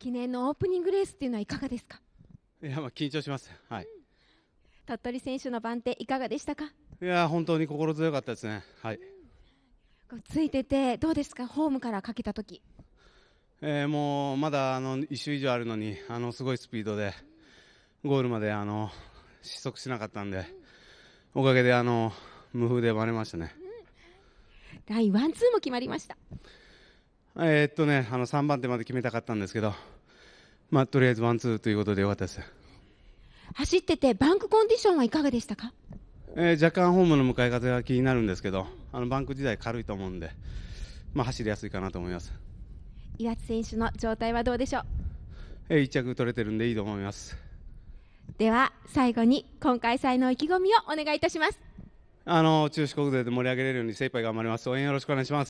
記念のオープニングレースっていうのはいかがですかいやまあ緊張します、はい、うん、鳥取選手の番手いかがでしたかいや本当に心強かったですね、はい、うん、ついててどうですかホームからかけた時えー、もうまだあの1周以上あるのにあのすごいスピードでゴールまであの失速しなかったんで、おかげであの無風でバれましたね。ラインワンツーも決まりました。えー、っとね、あの3番手まで決めたかったんですけど、まあ、とりあえずワンツーということでよかったです。走ってて、バンクコンディションはいかがでしたか、えー、若干ホームの向かい風が気になるんですけど、あのバンク時代軽いと思うんで、まあ、走りやすいかなと思います。岩津選手の状態はどうでしょう、えー、1着取れてるんでいいと思います。では最後に今回祭の意気込みをお願いいたしますあの中四国勢で盛り上げれるように精一杯頑張ります応援よろしくお願いします